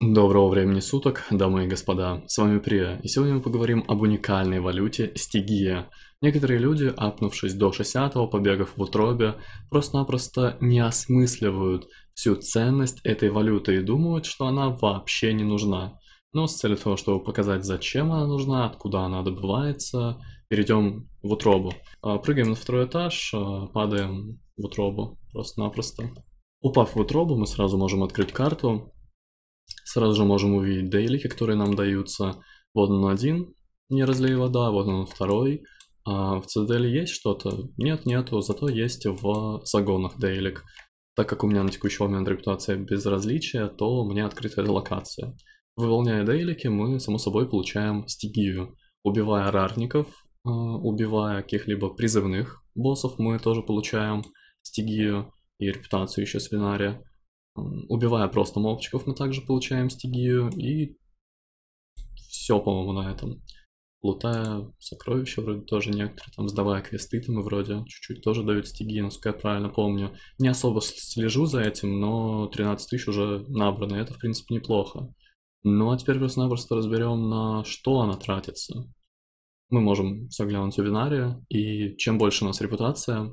Доброго времени суток, дамы и господа, с вами Прия, и сегодня мы поговорим об уникальной валюте Стигия. Некоторые люди, апнувшись до 60-го, побегав в утробе, просто-напросто не осмысливают всю ценность этой валюты и думают, что она вообще не нужна. Но с целью того, чтобы показать, зачем она нужна, откуда она добывается, перейдем в утробу. А, прыгаем на второй этаж, а, падаем в утробу, просто-напросто. Упав в утробу, мы сразу можем открыть карту, Сразу же можем увидеть дейлики, которые нам даются. Вот он один, не разлей вода, вот он второй. А в цитадели есть что-то? Нет, нету, зато есть в загонах дейлик. Так как у меня на текущий момент репутация безразличия, то мне открыта эта локация. Выполняя дейлики, мы, само собой, получаем стигию. Убивая рарников, а, убивая каких-либо призывных боссов, мы тоже получаем стигию и репутацию еще свинария. Убивая просто мобчиков мы также получаем стигию. И все, по-моему, на этом. Лутая сокровища, вроде тоже некоторые, там, сдавая квесты, там и вроде чуть-чуть тоже дают стигии, насколько я правильно помню. Не особо слежу за этим, но 13 тысяч уже набрано, это, в принципе, неплохо. Ну, а теперь просто-напросто разберем, на что она тратится. Мы можем заглянуть в бинарию, и чем больше у нас репутация,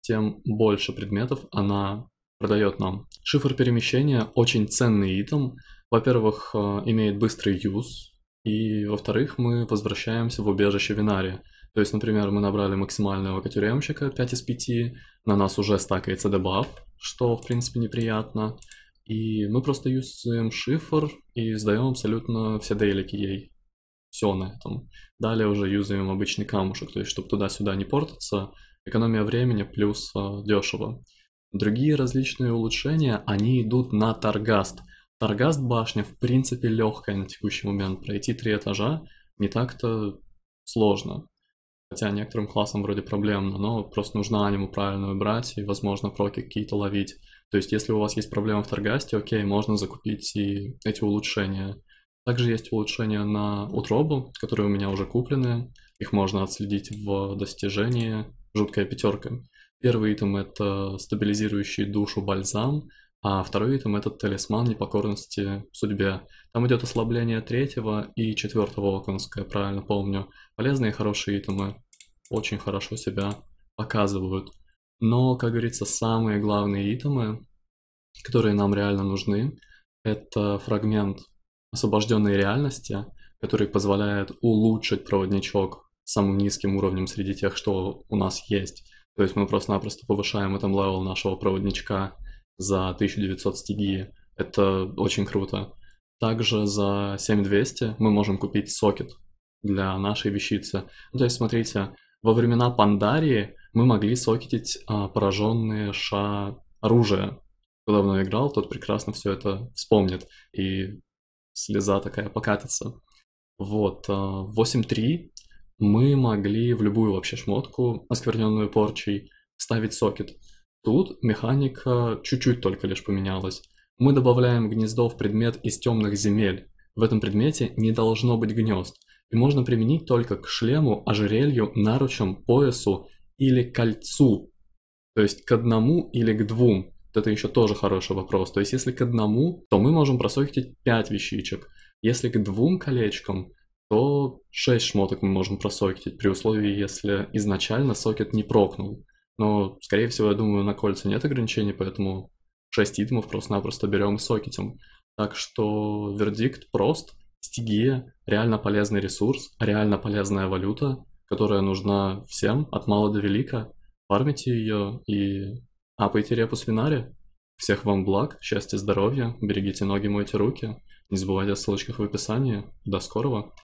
тем больше предметов она продает нам. Шифр перемещения очень ценный итем. Во-первых, э, имеет быстрый юз, и во-вторых, мы возвращаемся в убежище Винари. То есть, например, мы набрали максимального катюремщика 5 из 5, на нас уже стакается дебаф, что, в принципе, неприятно. И мы просто юзаем шифр и сдаем абсолютно все дейлики ей. Все на этом. Далее уже юзаем обычный камушек, то есть, чтобы туда-сюда не портиться. Экономия времени плюс э, дешево. Другие различные улучшения, они идут на Таргаст. Таргаст башня в принципе легкая на текущий момент. Пройти три этажа не так-то сложно. Хотя некоторым классам вроде проблемно, но просто нужно аниму правильную брать и, возможно, проки какие-то ловить. То есть, если у вас есть проблемы в Таргасте, окей, можно закупить и эти улучшения. Также есть улучшения на утробу, которые у меня уже куплены. Их можно отследить в достижении «Жуткая пятерка». Первый итем — это стабилизирующий душу бальзам, а второй итем — это талисман непокорности судьбе. Там идет ослабление третьего и четвертого окон, я правильно помню. Полезные и хорошие итемы очень хорошо себя показывают. Но, как говорится, самые главные итемы, которые нам реально нужны, это фрагмент освобожденной реальности, который позволяет улучшить проводничок самым низким уровнем среди тех, что у нас есть. То есть мы просто-напросто повышаем этом левел нашего проводничка за 1900 стигии. Это очень круто. Также за 7200 мы можем купить сокет для нашей вещицы. Ну, то есть, смотрите, во времена Пандарии мы могли сокетить а, пораженные ша оружие. Кто давно играл, тот прекрасно все это вспомнит. И слеза такая покатится. Вот, 8.3 а, мы могли в любую вообще шмотку, оскверненную порчей, ставить сокет. Тут механика чуть-чуть только лишь поменялась. Мы добавляем гнездо в предмет из темных земель. В этом предмете не должно быть гнезд, и можно применить только к шлему, ожерелью, наручам, поясу или кольцу. То есть к одному или к двум. это еще тоже хороший вопрос. То есть если к одному, то мы можем просохтить 5 вещичек. Если к двум колечкам, то 6 шмоток мы можем просокетить при условии, если изначально сокет не прокнул. Но, скорее всего, я думаю, на кольце нет ограничений, поэтому 6 итемов просто-напросто берем и сокетим. Так что вердикт прост. Стигия — реально полезный ресурс, реально полезная валюта, которая нужна всем, от мала до велика. Фармите ее и апайте репу с винари. Всех вам благ, счастья, здоровья, берегите ноги, мойте руки. Не забывайте о ссылочках в описании. До скорого!